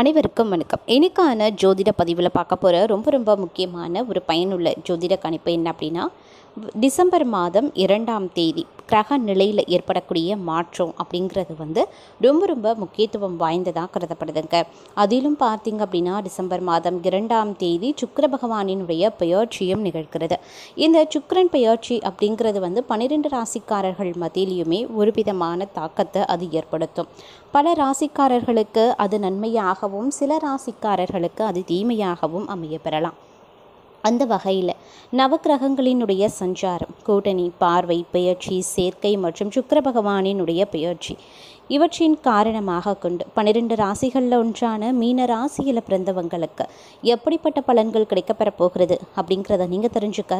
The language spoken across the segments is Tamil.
அனைவருக்கும் வணக்கம் எனக்கான ஜோதிட பதிவில் பார்க்க போகிற ரொம்ப ரொம்ப முக்கியமான ஒரு பயனுள்ள ஜோதிட கணிப்பு என்ன அப்படின்னா டிசம்பர் மாதம் இரண்டாம் தேதி கிரக நிலையில் ஏற்படக்கூடிய மாற்றம் அப்படிங்கிறது வந்து ரொம்ப ரொம்ப முக்கியத்துவம் வாய்ந்ததாக கருதப்படுதுங்க அதிலும் பார்த்திங்க அப்படின்னா டிசம்பர் மாதம் இரண்டாம் தேதி சுக்கர பகவானினுடைய பெயர்ச்சியும் நிகழ்கிறது இந்த சுக்கரன் பெயர்ச்சி அப்படிங்கிறது வந்து பன்னிரெண்டு ராசிக்காரர்கள் மத்தியிலையுமே ஒரு விதமான தாக்கத்தை அது ஏற்படுத்தும் பல ராசிக்காரர்களுக்கு அது நன்மையாகவும் சில ராசிக்காரர்களுக்கு அது தீமையாகவும் அமைய பெறலாம் அந்த வகையில் நவக்கிரகங்களினுடைய சஞ்சாரம் கூட்டணி பார்வை பெயர்ச்சி சேர்க்கை மற்றும் சுக்கர பகவானினுடைய பெயர்ச்சி இவற்றின் காரணமாக கொண்டு பன்னிரெண்டு ராசிகளில் ஒன்றான மீன ராசியில் பிறந்தவங்களுக்கு எப்படிப்பட்ட பலன்கள் கிடைக்கப்பெறப் போகிறது அப்படிங்கிறத நீங்கள் தெரிஞ்சுக்க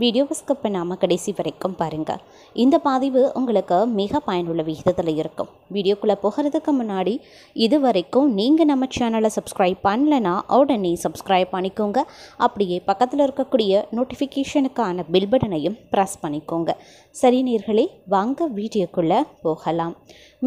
வீடியோவை ஸ்கிப் பண்ணாமல் கடைசி வரைக்கும் பாருங்கள் இந்த பதிவு உங்களுக்கு மிக பயனுள்ள விகிதத்தில் இருக்கும் வீடியோக்குள்ளே போகிறதுக்கு முன்னாடி இது வரைக்கும் நீங்கள் நம்ம சேனலை சப்ஸ்கிரைப் பண்ணலைன்னா உடனே சப்ஸ்கிரைப் பண்ணிக்கோங்க அப்படியே பக்கத்தில் இருக்கக்கூடிய நோட்டிஃபிகேஷனுக்கான பில் பட்டனையும் ப்ரெஸ் பண்ணிக்கோங்க சரி நீர்களே வாங்க வீடியோக்குள்ளே போகலாம்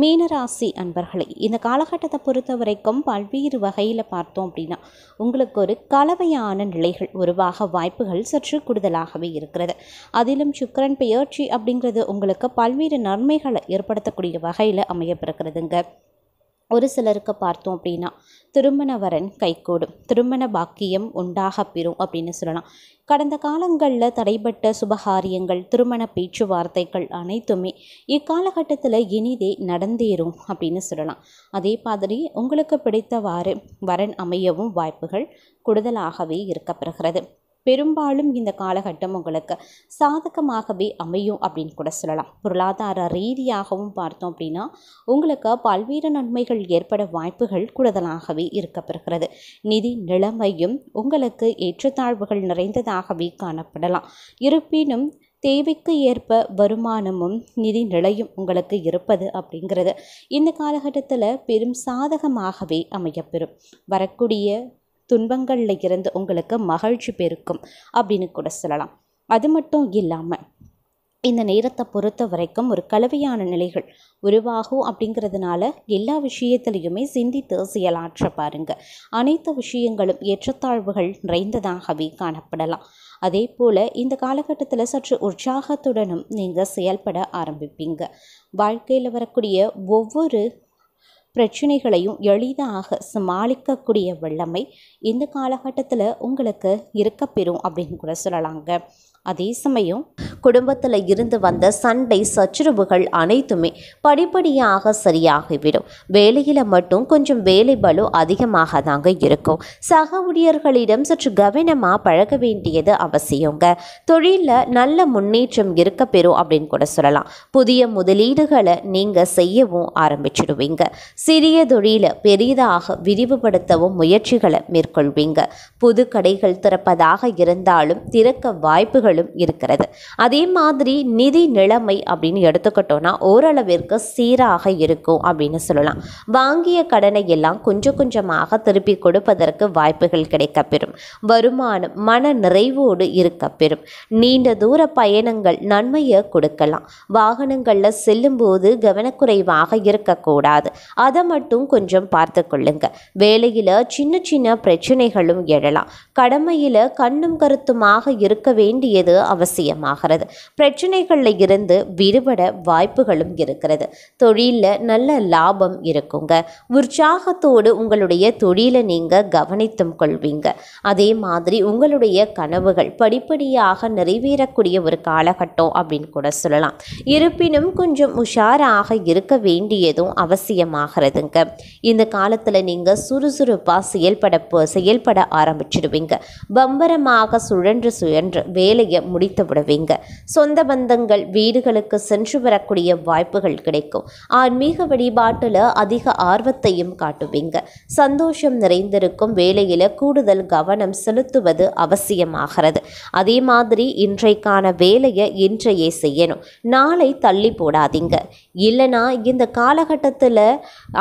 மீனராசி அன்பர்களே இந்த காலகட்டத்தை பொறுத்த வரைக்கும் பல்வேறு வகையில் பார்த்தோம் அப்படின்னா உங்களுக்கு ஒரு கலவையான நிலைகள் உருவாக வாய்ப்புகள் சற்று கூடுதலாகவே இருக்கிறது அதிலும் சுக்கரன் பெயர்ச்சி அப்படிங்கிறது உங்களுக்கு பல்வேறு நன்மைகளை ஏற்படுத்தக்கூடிய வகையில் அமையப்பிருக்கிறதுங்க ஒரு சிலருக்கு பார்த்தோம் அப்படின்னா திருமண வரன் கைகூடும் திருமண பாக்கியம் உண்டாக பெறும் அப்படின்னு சொல்லலாம் கடந்த காலங்களில் தடைபட்ட சுபகாரியங்கள் திருமண பேச்சுவார்த்தைகள் அனைத்துமே இக்காலகட்டத்தில் இனிதே நடந்தேறும் அப்படின்னு சொல்லலாம் அதே மாதிரி உங்களுக்கு பிடித்தவாறு வரன் அமையவும் வாய்ப்புகள் கூடுதலாகவே இருக்கப்படுகிறது பெரும்பாலும் இந்த காலகட்டம் உங்களுக்கு சாதகமாகவே அமையும் அப்படின்னு கூட சொல்லலாம் பொருளாதார ரீதியாகவும் பார்த்தோம் அப்படின்னா உங்களுக்கு பல்வேறு நன்மைகள் ஏற்பட வாய்ப்புகள் கூடுதலாகவே இருக்கப்பெறுகிறது நிதி நிலைமையும் உங்களுக்கு ஏற்றத்தாழ்வுகள் நிறைந்ததாகவே காணப்படலாம் இருப்பினும் தேவைக்கு ஏற்ப வருமானமும் நிதி நிலையும் உங்களுக்கு இருப்பது அப்படிங்கிறது இந்த காலகட்டத்தில் பெரும் சாதகமாகவே அமையப்பெறும் வரக்கூடிய துன்பங்களில் இருந்து உங்களுக்கு மகிழ்ச்சி பெருக்கும் அப்படின்னு கூட சொல்லலாம் அது மட்டும் இல்லாமல் இந்த நேரத்தை பொறுத்த வரைக்கும் ஒரு கலவையான நிலைகள் உருவாகும் அப்படிங்கிறதுனால எல்லா விஷயத்திலையுமே சிந்தித்து செயலாற்ற பாருங்கள் அனைத்து விஷயங்களும் ஏற்றத்தாழ்வுகள் நிறைந்ததாகவே காணப்படலாம் அதே போல் இந்த காலகட்டத்தில் சற்று உற்சாகத்துடனும் நீங்கள் செயல்பட ஆரம்பிப்பீங்க வாழ்க்கையில் வரக்கூடிய ஒவ்வொரு பிரச்சனைகளையும் எளிதாக சமாளிக்கக்கூடிய வல்லமை இந்த காலகட்டத்தில் உங்களுக்கு இருக்கப்பெறும் அப்படின்னு கூட சொல்லலாங்க அதே சமயம் குடும்பத்தில் இருந்து வந்த சண்டை சச்சரவுகள் அனைத்துமே படிப்படியாக சரியாகிவிடும் வேலையில் மட்டும் கொஞ்சம் வேலை பலு அதிகமாக தாங்க இருக்கும் சக ஊழியர்களிடம் சற்று கவனமாக பழக வேண்டியது அவசியங்க தொழிலில் நல்ல முன்னேற்றம் இருக்க பெறும் அப்படின்னு கூட சொல்லலாம் புதிய முதலீடுகளை நீங்கள் செய்யவும் ஆரம்பிச்சிடுவீங்க சிறிய தொழிலை பெரிதாக விரிவுபடுத்தவும் முயற்சிகளை மேற்கொள்வீங்க புது கடைகள் திறப்பதாக இருந்தாலும் திறக்க வாய்ப்புகளும் இருக்கிறது அதே மாதிரி நிதி நிலைமை அப்படின்னு எடுத்துக்கிட்டோன்னா ஓரளவிற்கு சீராக இருக்கும் அப்படின்னு சொல்லலாம் வாங்கிய கடனை எல்லாம் கொஞ்சம் கொஞ்சமாக திருப்பி கொடுப்பதற்கு வாய்ப்புகள் கிடைக்கப்பெறும் வருமானம் மன நிறைவோடு இருக்கப்பெறும் நீண்ட தூர பயணங்கள் நன்மையை கொடுக்கலாம் வாகனங்களில் செல்லும்போது கவனக்குறைவாக இருக்கக்கூடாது அதை மட்டும் கொஞ்சம் பார்த்து கொள்ளுங்க வேலையில் சின்ன சின்ன பிரச்சனைகளும் எழலாம் கடமையில் கண்ணும் கருத்துமாக இருக்க வேண்டியது அவசியமாகிறது இருக்கிறது பிரச்சனைகளில் இருந்து விடுபட வாய்ப்புகளும் இருக்கிறது தொழிலில் நல்ல லாபம் இருக்குங்க உற்சாகத்தோடு உங்களுடைய தொழிலை நீங்கள் கவனித்தும் கொள்வீங்க அதே மாதிரி உங்களுடைய கனவுகள் படிப்படியாக நிறைவேறக்கூடிய ஒரு காலகட்டம் அப்படின்னு கூட சொல்லலாம் இருப்பினும் கொஞ்சம் உஷாராக இருக்க வேண்டியதும் அவசியமாகிறதுங்க இந்த காலத்தில் நீங்கள் சுறுசுறுப்பாக செயல்பட செயல்பட ஆரம்பிச்சிடுவீங்க பம்பரமாக சுழன்று சுழன்று வேலையை முடித்து விடுவீங்க சொந்த பந்தங்கள் வீடுகளுக்கு சென்று வரக்கூடிய வாய்ப்புகள் கிடைக்கும் ஆன்மீக வழிபாட்டில் அதிக ஆர்வத்தையும் காட்டுவீங்க சந்தோஷம் நிறைந்திருக்கும் வேலையில் கூடுதல் கவனம் செலுத்துவது அவசியமாகிறது அதே மாதிரி இன்றைக்கான வேலையை இன்றையே செய்யணும் நாளை தள்ளி போடாதீங்க இல்லைனா இந்த காலகட்டத்தில்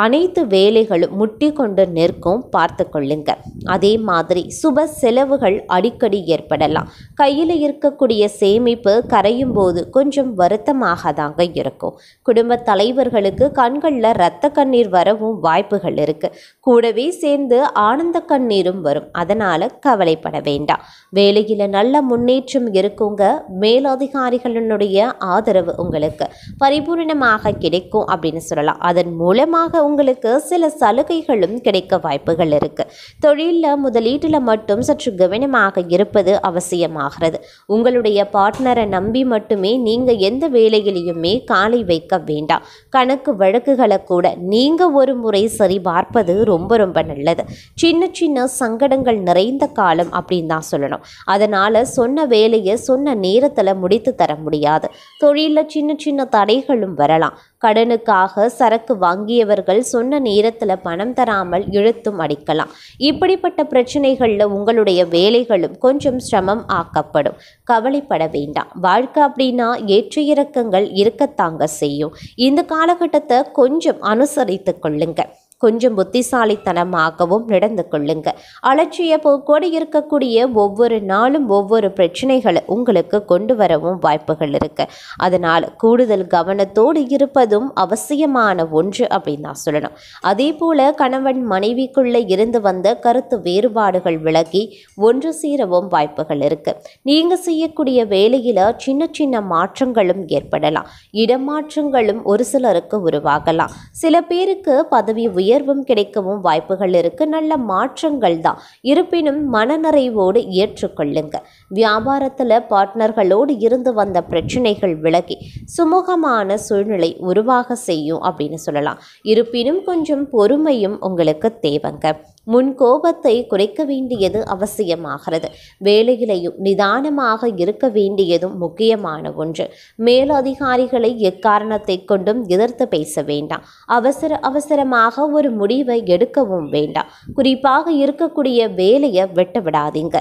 அனைத்து வேலைகளும் முட்டி கொண்டு நிற்கும் பார்த்து கொள்ளுங்க அதே மாதிரி சுப செலவுகள் அடிக்கடி ஏற்படலாம் கையில் இருக்கக்கூடிய சேமிப்பு கரையும் போது கொஞ்சம் வருத்தமாக தாங்க இருக்கும் குடும்ப தலைவர்களுக்கு கண்களில் ரத்த கண்ணீர் வரவும் வாய்ப்புகள் இருக்கு கூடவே சேர்ந்து ஆனந்த கண்ணீரும் வரும் அதனால் கவலைப்பட வேண்டாம் வேலையில் நல்ல முன்னேற்றம் இருக்குங்க மேலதிகாரிகளினுடைய ஆதரவு உங்களுக்கு பரிபூர்ணமாக கிடைக்கும் அப்படின்னு சொல்லலாம் அதன் மூலமாக உங்களுக்கு சில சலுகைகளும் கிடைக்க வாய்ப்புகள் இருக்கு தொழிலில் முதலீட்டில் மட்டும் சற்று கவனமாக இருப்பது அவசியமாகிறது உங்களுடைய பார்ட்னரை நம்பி மட்டுமே நீங்கள் எந்த வேலைகளையுமே காலை வைக்க வேண்டாம் கணக்கு வழக்குகளை கூட நீங்கள் ஒரு முறை சரி பார்ப்பது ரொம்ப ரொம்ப நல்லது சின்ன சின்ன சங்கடங்கள் நிறைந்த காலம் அப்படின்னு தான் சொல்லணும் அதனால் சொன்ன வேலையை சொன்ன நேரத்தில் முடித்து தர முடியாது தொழிலில் சின்ன சின்ன தடைகளும் வரலாம் கடனுக்காக சரக்கு வாங்கியவர்கள் சொன்ன நேரத்தில் பணம் தராமல் இழுத்தும் அடிக்கலாம் இப்படிப்பட்ட பிரச்சனைகளில் உங்களுடைய வேலைகளும் கொஞ்சம் சிரமம் ஆக்கப்படும் கவலைப்பட வேண்டாம் வாழ்க்கை அப்படின்னா ஏற்ற இறக்கங்கள் இருக்கத்தாங்க செய்யும் இந்த காலகட்டத்தை கொஞ்சம் அனுசரித்து கொள்ளுங்கள் கொஞ்சம் புத்திசாலித்தனமாகவும் நடந்து கொள்ளுங்க அலட்சிய போக்கோடு இருக்கக்கூடிய ஒவ்வொரு நாளும் ஒவ்வொரு பிரச்சனைகளை உங்களுக்கு கொண்டு வரவும் வாய்ப்புகள் இருக்கு அதனால் கூடுதல் கவனத்தோடு இருப்பதும் அவசியமான ஒன்று அப்படின்னு நான் சொல்லணும் அதே போல கணவன் மனைவிக்குள்ளே இருந்து வந்த கருத்து வேறுபாடுகள் விலகி ஒன்று சீரவும் வாய்ப்புகள் இருக்கு நீங்க செய்யக்கூடிய வேலையில சின்ன சின்ன மாற்றங்களும் ஏற்படலாம் இடமாற்றங்களும் ஒரு சிலருக்கு உருவாகலாம் சில பேருக்கு பதவி உயர்வும் கிடைக்கவும் வாய்ப்புகள் இருக்கு நல்ல மாற்றங்கள் தான் இருப்பினும் மனநிறைவோடு ஏற்றுக்கொள்ளுங்க வியாபாரத்தில் பார்ட்னர்களோடு இருந்து வந்த பிரச்சனைகள் விலகி சுமூகமான சூழ்நிலை உருவாக செய்யும் அப்படின்னு சொல்லலாம் இருப்பினும் கொஞ்சம் பொறுமையும் உங்களுக்கு தேவைங்க முன் கோபத்தை குறைக்க வேண்டியது அவசியமாகிறது வேலையிலையும் நிதானமாக இருக்க வேண்டியதும் முக்கியமான ஒன்று மேலதிகாரிகளை எக்காரணத்தை கொண்டும் எதிர்த்து பேச வேண்டாம் அவசர அவசரமாக ஒரு முடிவை எடுக்கவும் வேண்டாம் குறிப்பாக இருக்கக்கூடிய வேலையை வெட்ட விடாதீங்க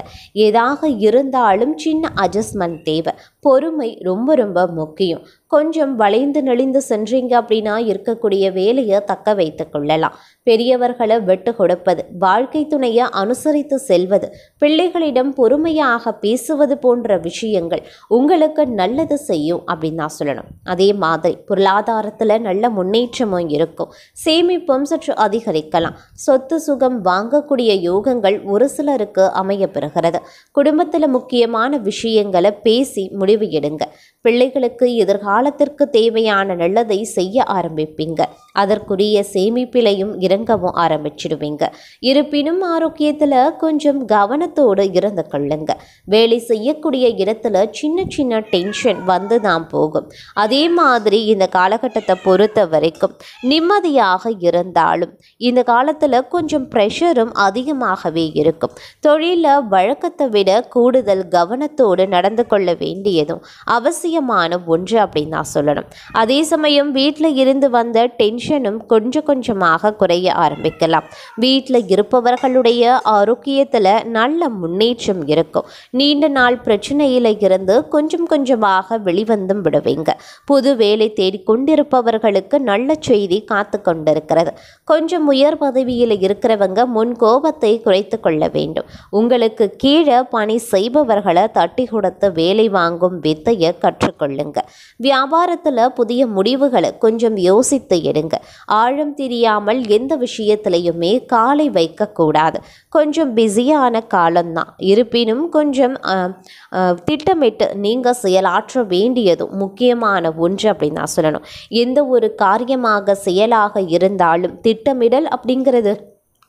ஏதாக இருந்தாலும் சின்ன அட்ஜஸ்ட்மெண்ட் தேவை பொறுமை ரொம்ப ரொம்ப முக்கியம் கொஞ்சம் வளைந்து நெளிந்து சென்றீங்க அப்படின்னா இருக்கக்கூடிய வேலையை தக்க வைத்து கொள்ளலாம் பெரியவர்களை வெட்டு கொடுப்பது வாழ்க்கை துணையை அனுசரித்து செல்வது பிள்ளைகளிடம் பொறுமையாக பேசுவது போன்ற விஷயங்கள் உங்களுக்கு நல்லது செய்யும் அப்படின்னு தான் சொல்லணும் அதே மாதிரி பொருளாதாரத்தில் நல்ல முன்னேற்றமும் இருக்கும் சேமிப்பும் சற்று அதிகரிக்கலாம் சொத்து சுகம் வாங்கக்கூடிய யோகங்கள் ஒரு சிலருக்கு அமைய பெறுகிறது குடும்பத்தில் முக்கியமான விஷயங்களை பேசி முடிவு எடுங்க பிள்ளைகளுக்கு எதிர்காலத்திற்கு தேவையான நல்லதை செய்ய ஆரம்பிப்பீங்க அதற்குரிய சேமிப்பிலையும் இறங்கவும் ஆரம்பிச்சிடுவீங்க இருப்பினும் ஆரோக்கியத்தில் கொஞ்சம் கவனத்தோடு இருந்து கொள்ளுங்க வேலை செய்யக்கூடிய இடத்துல சின்ன சின்ன டென்ஷன் வந்து தான் போகும் அதே மாதிரி இந்த காலகட்டத்தை பொறுத்த வரைக்கும் நிம்மதியாக இருந்தாலும் இந்த காலத்தில் கொஞ்சம் ப்ரெஷரும் அதிகமாகவே இருக்கும் தொழிலில் வழக்கத்தை விட கூடுதல் கவனத்தோடு நடந்து கொள்ள வேண்டியதும் அவசியம் முக்கியமான ஒன்று அப்படின்னு தான் சொல்லணும் அதே சமயம் வீட்டில் இருந்து வந்த டென்ஷனும் கொஞ்சம் கொஞ்சமாக குறைய ஆரம்பிக்கலாம் வீட்டில் இருப்பவர்களுடைய ஆரோக்கியத்தில் நல்ல முன்னேற்றம் இருக்கும் நீண்ட நாள் பிரச்சனையில் இருந்து கொஞ்சம் கொஞ்சமாக வெளிவந்தும் விடுவீங்க புது வேலை தேடிக்கொண்டிருப்பவர்களுக்கு நல்ல செய்தி காத்து கொண்டிருக்கிறது கொஞ்சம் உயர் பதவியில் இருக்கிறவங்க முன் கோபத்தை குறைத்து கொள்ள வேண்டும் உங்களுக்கு கீழே பணி செய்பவர்களை தட்டி கொடுத்து வேலை வாங்கும் வித்தையை கற்று மாற்றிக்கொள்ளுங்க வியாபாரத்தில் புதிய முடிவுகளை கொஞ்சம் யோசித்து எடுங்க ஆழம் தெரியாமல் எந்த விஷயத்திலையுமே காலை வைக்கக்கூடாது கொஞ்சம் பிஸியான காலம்தான் இருப்பினும் கொஞ்சம் திட்டமிட்டு நீங்கள் செயலாற்ற வேண்டியதும் முக்கியமான ஒன்று அப்படின்னு நான் சொல்லணும் எந்த ஒரு காரியமாக செயலாக இருந்தாலும் திட்டமிடல் அப்படிங்கிறது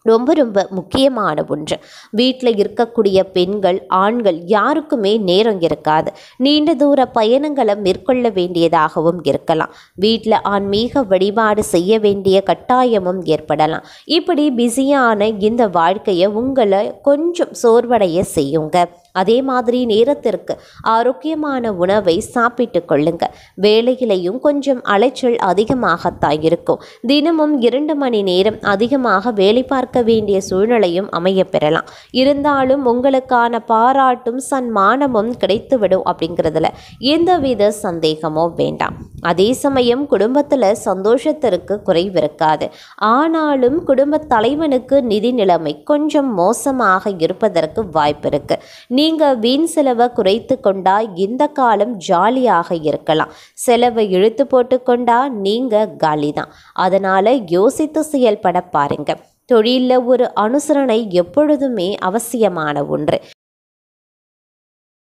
ரொம்ப ரொம்ப முக்கியமான ஒன்று வீட்டில் இருக்கக்கூடிய பெண்கள் ஆண்கள் யாருக்குமே நேரம் இருக்காது நீண்ட தூர பயணங்களை மேற்கொள்ள வேண்டியதாகவும் இருக்கலாம் வீட்டில் ஆன்மீக வழிபாடு செய்ய வேண்டிய கட்டாயமும் ஏற்படலாம் இப்படி பிஸியான இந்த வாழ்க்கையை உங்களை கொஞ்சம் சோர்வடைய செய்யுங்க அதே மாதிரி நேரத்திற்கு ஆரோக்கியமான உணவை சாப்பிட்டு கொள்ளுங்க வேலையிலையும் கொஞ்சம் அலைச்சல் அதிகமாகத்தான் இருக்கும் தினமும் இரண்டு மணி நேரம் அதிகமாக வேலை பார்க்க வேண்டிய சூழ்நிலையும் அமைய பெறலாம் இருந்தாலும் உங்களுக்கான பாராட்டும் சன்மானமும் கிடைத்துவிடும் அப்படிங்கிறதுல எந்தவித சந்தேகமோ வேண்டாம் அதே சமயம் குடும்பத்தில் சந்தோஷத்திற்கு குறைவிருக்காது ஆனாலும் குடும்ப தலைவனுக்கு நிதி நிலைமை கொஞ்சம் மோசமாக இருப்பதற்கு வாய்ப்பு இருக்குது நீங்கள் வீண் செலவை குறைத்து கொண்டா இந்த காலம் ஜாலியாக இருக்கலாம் செலவை இழுத்து போட்டு கொண்டா நீங்கள் காலி தான் அதனால் யோசித்து செயல்பட பாருங்கள் தொழிலில் ஒரு அனுசரணை எப்பொழுதுமே அவசியமான ஒன்று